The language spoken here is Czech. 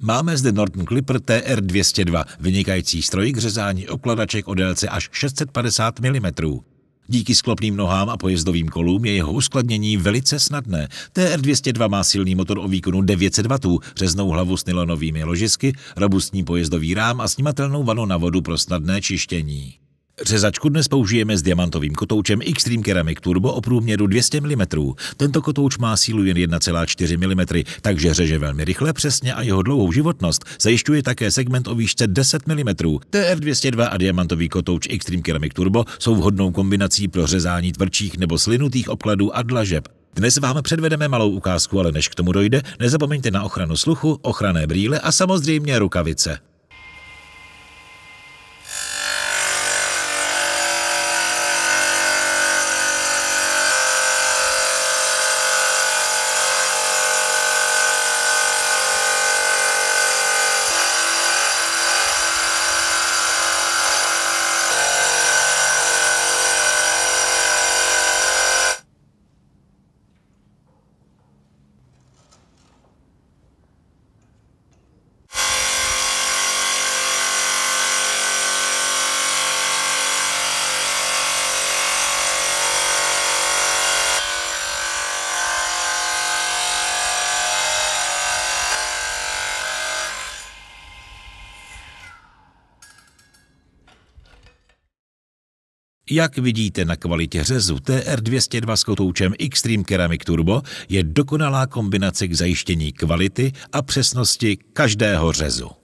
Máme zde Norton Clipper TR202, vynikající stroj k řezání okladaček o délce až 650 mm. Díky sklopným nohám a pojezdovým kolům je jeho uskladnění velice snadné. TR202 má silný motor o výkonu 900 W, řeznou hlavu s nylonovými ložisky, robustní pojezdový rám a snímatelnou vanu na vodu pro snadné čištění. Řezačku dnes použijeme s diamantovým kotoučem Xtreme Ceramic Turbo o průměru 200 mm. Tento kotouč má sílu jen 1,4 mm, takže řeže velmi rychle, přesně a jeho dlouhou životnost zajišťuje také segment o výšce 10 mm. TR202 a diamantový kotouč Xtreme Ceramic Turbo jsou vhodnou kombinací pro řezání tvrdších nebo slinutých obkladů a dlažeb. Dnes vám předvedeme malou ukázku, ale než k tomu dojde, nezapomeňte na ochranu sluchu, ochranné brýle a samozřejmě rukavice. Jak vidíte na kvalitě řezu, TR202 s kotoučem Xtreme Keramik Turbo je dokonalá kombinace k zajištění kvality a přesnosti každého řezu.